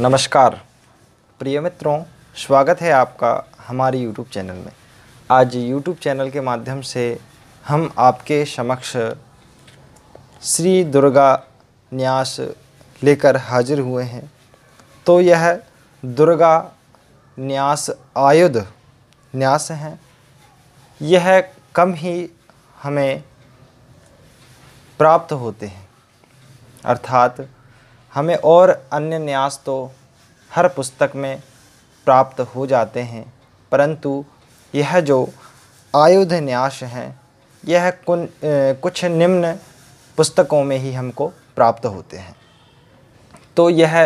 नमस्कार प्रिय मित्रों स्वागत है आपका हमारे YouTube चैनल में आज YouTube चैनल के माध्यम से हम आपके समक्ष श्री दुर्गा न्यास लेकर हाजिर हुए हैं तो यह दुर्गा न्यास आयुध न्यास हैं यह कम ही हमें प्राप्त होते हैं अर्थात हमें और अन्य न्यास तो हर पुस्तक में प्राप्त हो जाते हैं परंतु यह जो आयुध न्यास हैं यह कुन कुछ निम्न पुस्तकों में ही हमको प्राप्त होते हैं तो यह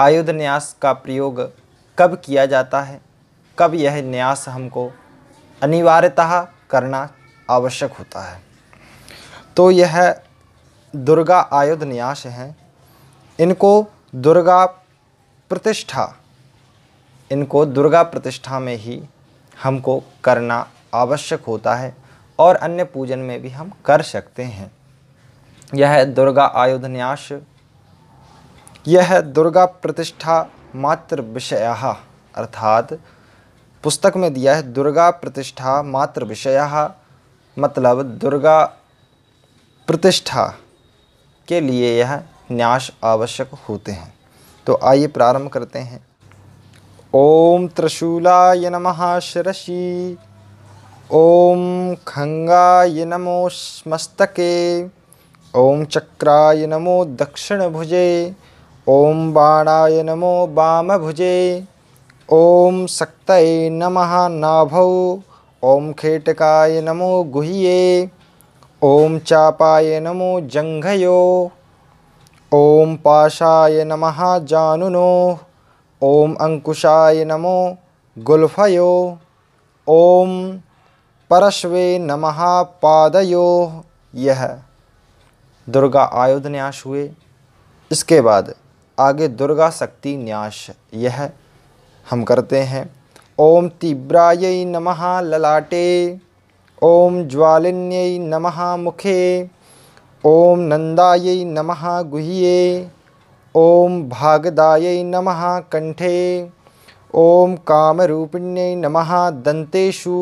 आयुध न्यास का प्रयोग कब किया जाता है कब यह न्यास हमको अनिवार्यतः करना आवश्यक होता है तो यह दुर्गा आयुध न्यास है इनको दुर्गा प्रतिष्ठा इनको दुर्गा प्रतिष्ठा में ही हमको करना आवश्यक होता है और अन्य पूजन में भी हम कर सकते हैं यह है दुर्गा आयुधन्यास यह है दुर्गा प्रतिष्ठा मात्र विषय अर्थात पुस्तक में दिया है दुर्गा प्रतिष्ठा मात्र विषय मतलब दुर्गा प्रतिष्ठा के लिए यह न्यास आवश्यक होते हैं तो आइए प्रारंभ करते हैं ओम त्रिशूलाय नम शि ओम खंगाय नमो मस्तके ओम चक्राय नमो दक्षिणभुजे ओम बाणाय नमो वामभुजे ओम शक्त नम नाभौ ओम खेटकाय नमो गुह्ये ओम चापाय नमो जंघयो ओम पाशाय नम जानुनो ओम अंकुशाय नमो गुल्फयो ओम परश्वे नमः पादयो यह दुर्गा आयुध न्यास हुए इसके बाद आगे दुर्गा शक्ति न्यास यह हम करते हैं ओम तीव्राय नमः ललाटे ओम ज्वालिन्य नमः मुखे ओम नंदाय नमः गुह्ये ओम भागदाय नमः कंठे ओम कामरूपिण्यै नमः दंतेषु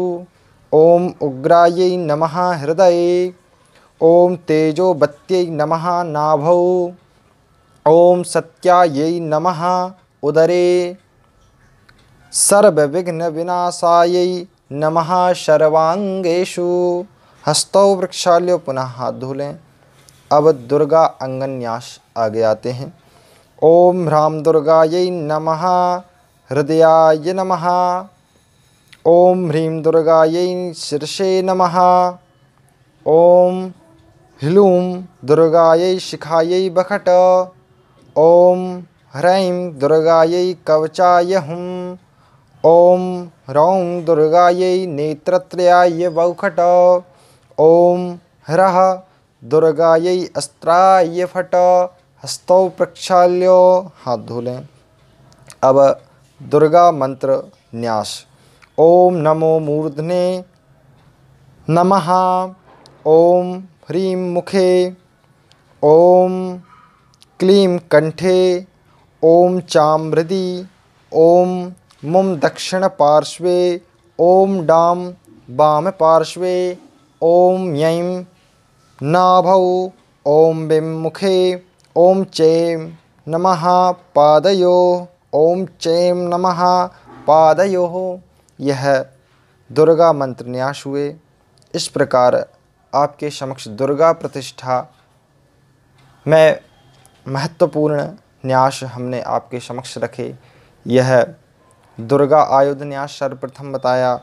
ओम उग्राय नमः हृदय ओम तेजो तेजोबत्यै नमः नाभौ ओम सत्याय नमः उदरे सर्व विघ्न विनाशाय नमः सर्वांगेशु हस्तौ वृक्षाल्यो पुनः हाथ धूलें अब दुर्गा अंगन्यास आगे आते हैं ओम दुर्गा ये नमः हृदयाय नमः ओम ह्रीम ये शीर्षे नमः ओम ह्लूम ये शिखाय बखट ओम ह्रैं दुर्गायै कवचाय हुम ओम दुर्गा ये नेत्रत्रयाय बौखट ओम ह्र दुर्गायै अस्त्राय फट हस्तौ प्रक्षाल्यो हाथ धो लें अब दुर्गा मंत्र न्यास ओम नमो मूर्धने नमः ओम ह्रीं मुखे ओम क्लीम कंठे ओम चाम हृदि ओम मुम दक्षिण पार्श्वे ओम डाम बाम पार्श्वे ओम यं नाभौ ओं बिं मुखे ओं चें नम पादयो ओं चें नम पाद यह दुर्गा मंत्र न्यास हुए इस प्रकार आपके समक्ष दुर्गा प्रतिष्ठा में महत्वपूर्ण न्यास हमने आपके समक्ष रखे यह दुर्गा आयुध न्यास सर्वप्रथम बताया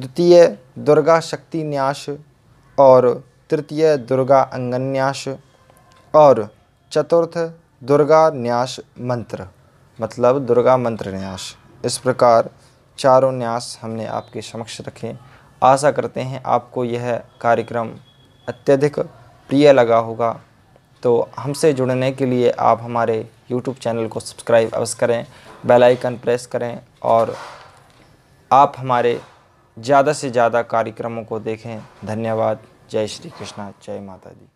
द्वितीय दुर्गा शक्ति न्यास और तृतीय दुर्गा अंगन्यास और चतुर्थ दुर्गा न्यास मंत्र मतलब दुर्गा मंत्र न्यास इस प्रकार चारों न्यास हमने आपके समक्ष रखे आशा करते हैं आपको यह कार्यक्रम अत्यधिक प्रिय लगा होगा तो हमसे जुड़ने के लिए आप हमारे YouTube चैनल को सब्सक्राइब अवश्य करें बेल आइकन प्रेस करें और आप हमारे ज़्यादा से ज़्यादा कार्यक्रमों को देखें धन्यवाद જય શ્રી કૃષ્ણ જય માતાજી